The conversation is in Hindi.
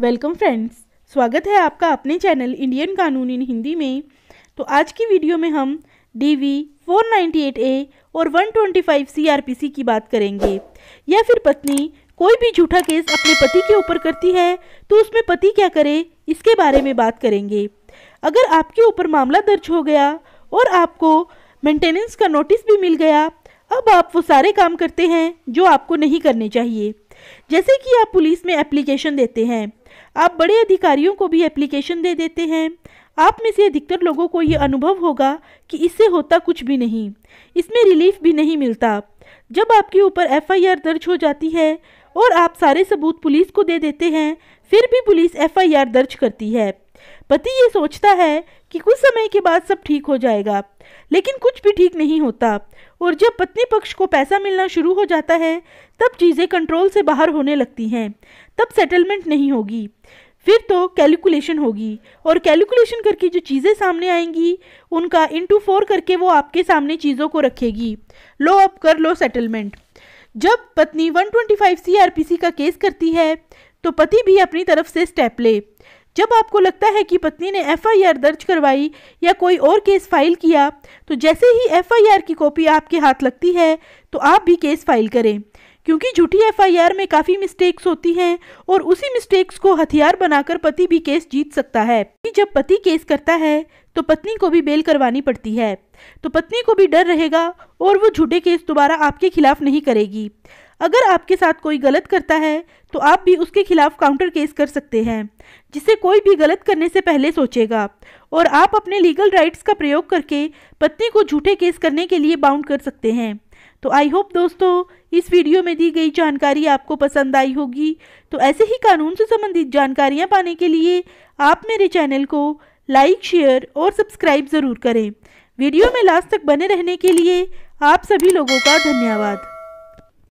वेलकम फ्रेंड्स स्वागत है आपका अपने चैनल इंडियन कानून इन हिंदी में तो आज की वीडियो में हम डी वी फोर ए और 125 सीआरपीसी की बात करेंगे या फिर पत्नी कोई भी झूठा केस अपने पति के ऊपर करती है तो उसमें पति क्या करे इसके बारे में बात करेंगे अगर आपके ऊपर मामला दर्ज हो गया और आपको मेंटेनेंस का नोटिस भी मिल गया अब आप वो सारे काम करते हैं जो आपको नहीं करने चाहिए जैसे कि आप पुलिस में एप्लीकेशन देते हैं आप बड़े अधिकारियों को भी एप्लीकेशन दे देते हैं आप में से अधिकतर लोगों को ये अनुभव होगा कि इससे होता कुछ भी नहीं इसमें रिलीफ भी नहीं मिलता जब आपके ऊपर एफआईआर दर्ज हो जाती है और आप सारे सबूत पुलिस को दे देते हैं फिर भी पुलिस एफआईआर दर्ज करती है पति ये सोचता है कि कुछ समय के बाद सब ठीक हो जाएगा लेकिन कुछ भी ठीक नहीं होता और जब पत्नी पक्ष को पैसा मिलना शुरू हो जाता है तब चीज़ें कंट्रोल से बाहर होने लगती हैं तब सेटलमेंट नहीं होगी फिर तो कैलकुलेशन होगी और कैलकुलेशन करके जो चीज़ें सामने आएंगी उनका इंटू फोर करके वो आपके सामने चीज़ों को रखेगी लो अब कर लो सेटलमेंट जब पत्नी 125 सीआरपीसी का केस करती है तो पति भी अपनी तरफ से स्टेप ले जब आपको लगता है कि पत्नी ने एफआईआर दर्ज करवाई या कोई और केस फाइल किया तो जैसे ही एफआईआर की कॉपी आपके हाथ लगती है तो आप भी केस फाइल करें क्योंकि झूठी एफआईआर में काफ़ी मिस्टेक्स होती हैं और उसी मिस्टेक्स को हथियार बनाकर पति भी केस जीत सकता है जब पति केस करता है तो पत्नी को भी बेल करवानी पड़ती है तो पत्नी को भी डर रहेगा और वो झूठे केस दोबारा आपके खिलाफ नहीं करेगी अगर आपके साथ कोई गलत करता है तो आप भी उसके खिलाफ काउंटर केस कर सकते हैं जिसे कोई भी गलत करने से पहले सोचेगा और आप अपने लीगल राइट्स का प्रयोग करके पत्नी को झूठे केस करने के लिए बाउंड कर सकते हैं तो आई होप दोस्तों इस वीडियो में दी गई जानकारी आपको पसंद आई होगी तो ऐसे ही कानून से संबंधित जानकारियाँ पाने के लिए आप मेरे चैनल को लाइक शेयर और सब्सक्राइब ज़रूर करें वीडियो में लास्ट तक बने रहने के लिए आप सभी लोगों का धन्यवाद